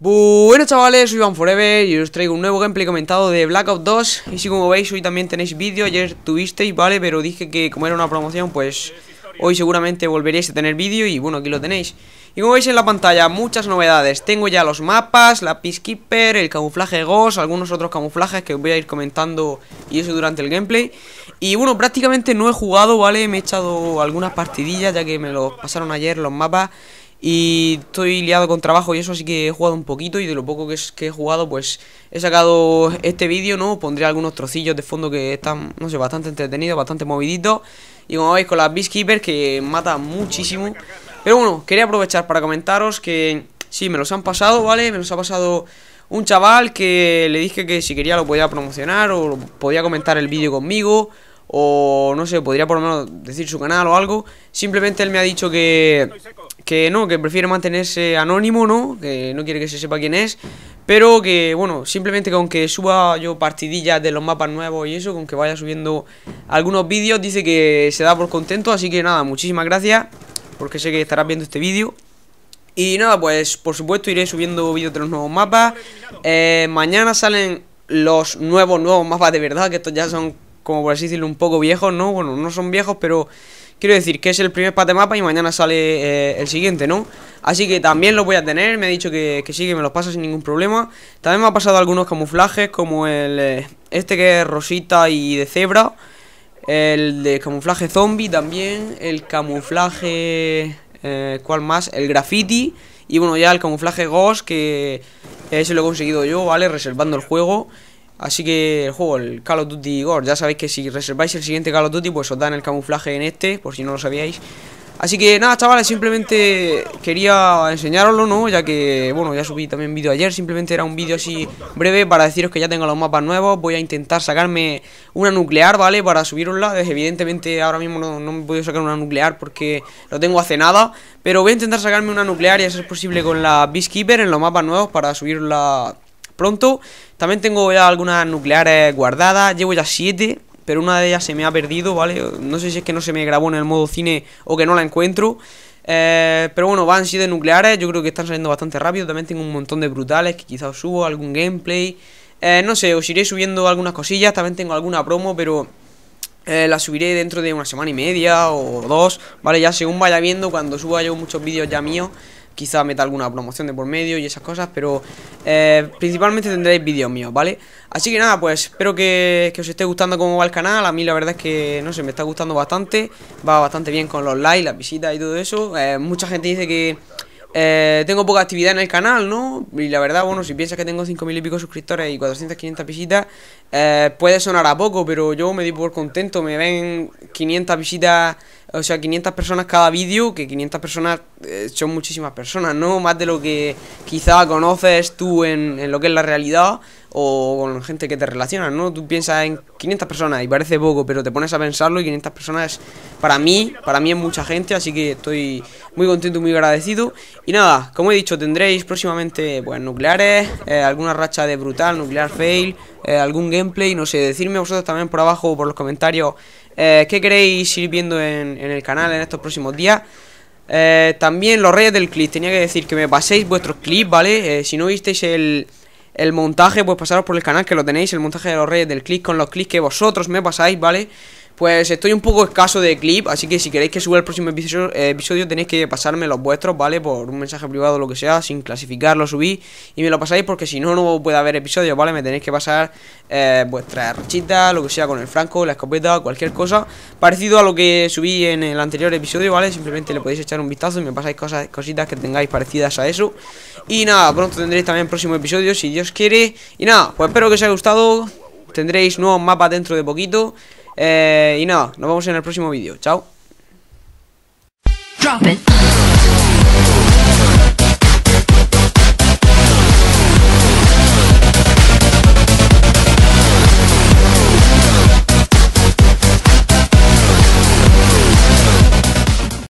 Bueno chavales, soy Van Forever y os traigo un nuevo gameplay comentado de Blackout 2 Y si como veis hoy también tenéis vídeo, ayer tuvisteis, vale, pero dije que como era una promoción pues hoy seguramente volveréis a tener vídeo y bueno aquí lo tenéis Y como veis en la pantalla muchas novedades, tengo ya los mapas, la Peacekeeper, el camuflaje Ghost, algunos otros camuflajes que os voy a ir comentando y eso durante el gameplay Y bueno prácticamente no he jugado, vale, me he echado algunas partidillas ya que me lo pasaron ayer los mapas y estoy liado con trabajo y eso, así que he jugado un poquito y de lo poco que, es, que he jugado, pues he sacado este vídeo, ¿no? Pondré algunos trocillos de fondo que están, no sé, bastante entretenidos, bastante moviditos. Y como veis, con las Keeper que mata muchísimo. Pero bueno, quería aprovechar para comentaros que sí, me los han pasado, ¿vale? Me los ha pasado un chaval que le dije que si quería lo podía promocionar o podía comentar el vídeo conmigo o no sé, podría por lo menos decir su canal o algo. Simplemente él me ha dicho que que no, que prefiere mantenerse anónimo, ¿no? Que no quiere que se sepa quién es. Pero que, bueno, simplemente con que suba yo partidillas de los mapas nuevos y eso, con que vaya subiendo algunos vídeos, dice que se da por contento. Así que nada, muchísimas gracias, porque sé que estarás viendo este vídeo. Y nada, pues por supuesto iré subiendo vídeos de los nuevos mapas. Eh, mañana salen los nuevos, nuevos mapas de verdad, que estos ya son, como por así decirlo, un poco viejos, ¿no? Bueno, no son viejos, pero Quiero decir que es el primer pack mapa y mañana sale eh, el siguiente, ¿no? Así que también lo voy a tener, me ha dicho que, sí, que me los pasa sin ningún problema También me ha pasado algunos camuflajes como el eh, este que es rosita y de cebra El de camuflaje zombie también, el camuflaje... Eh, ¿Cuál más? El graffiti Y bueno, ya el camuflaje ghost que ese lo he conseguido yo, ¿vale? Reservando el juego Así que el juego, el Call of Duty Gore, ya sabéis que si reserváis el siguiente Call of Duty, pues os dan el camuflaje en este, por si no lo sabíais. Así que nada, chavales, simplemente quería enseñaroslo, ¿no? Ya que, bueno, ya subí también vídeo ayer, simplemente era un vídeo así breve para deciros que ya tengo los mapas nuevos. Voy a intentar sacarme una nuclear, ¿vale? Para subirosla. Evidentemente ahora mismo no, no me he podido sacar una nuclear porque lo tengo hace nada. Pero voy a intentar sacarme una nuclear y a ser posible con la Keeper en los mapas nuevos para subirla pronto. También tengo ya algunas nucleares guardadas, llevo ya 7, pero una de ellas se me ha perdido, ¿vale? No sé si es que no se me grabó en el modo cine o que no la encuentro. Eh, pero bueno, van 7 nucleares, yo creo que están saliendo bastante rápido. También tengo un montón de brutales que quizás subo, algún gameplay. Eh, no sé, os iré subiendo algunas cosillas, también tengo alguna promo, pero... Eh, la subiré dentro de una semana y media o dos, ¿vale? Ya según vaya viendo, cuando suba yo muchos vídeos ya míos, quizá meta alguna promoción de por medio y esas cosas, pero eh, principalmente tendréis vídeos míos, ¿vale? Así que nada, pues espero que, os esté gustando cómo va el canal, a mí la verdad es que, no sé, me está gustando bastante, va bastante bien con los likes, las visitas y todo eso, eh, mucha gente dice que... Eh, tengo poca actividad en el canal, ¿no? Y la verdad, bueno, si piensas que tengo 5.000 y pico suscriptores y 400, 500 visitas, puede sonar a poco, pero yo me di por contento, me ven 500 visitas o sea, 500 personas cada vídeo, que 500 personas eh, son muchísimas personas, ¿no? Más de lo que quizá conoces tú en, lo que es la realidad o con gente que te relaciona, ¿no? Tú piensas en 500 personas y parece poco, pero te pones a pensarlo y 500 personas para mí, para mí es mucha gente, así que estoy muy contento, y muy agradecido. Y nada, como he dicho, tendréis próximamente, pues, nucleares, eh, alguna racha de brutal, nuclear fail, eh, algún gameplay, no sé, decirme vosotros también por abajo, o por los comentarios, eh, qué queréis ir viendo en, el canal en estos próximos días. Eh, también los reyes del clip, tenía que decir que me paséis vuestros clips, ¿vale? Eh, si no visteis el, montaje, pues pasaros por el canal que lo tenéis, el montaje de los reyes del clip con los clips que vosotros me pasáis, ¿vale? vale pues estoy un poco escaso de clip, así que si queréis que suba el próximo eh, episodio, tenéis que pasarme los vuestros, ¿vale? Por un mensaje privado o lo que sea, sin clasificarlo, subí y me lo pasáis porque si no, no puede haber episodios, ¿vale? Me tenéis que pasar eh, vuestras lo que sea, con el franco, la escopeta, cualquier cosa. Parecido a lo que subí en el anterior episodio, ¿vale? Simplemente le podéis echar un vistazo y me pasáis cosas, cositas que tengáis parecidas a eso. Y nada, pronto tendréis también el próximo episodio, si Dios quiere. Y nada, pues espero que os haya gustado. Tendréis nuevos mapas dentro de poquito. Eh, y nada, nos vemos en el próximo vídeo. Chao.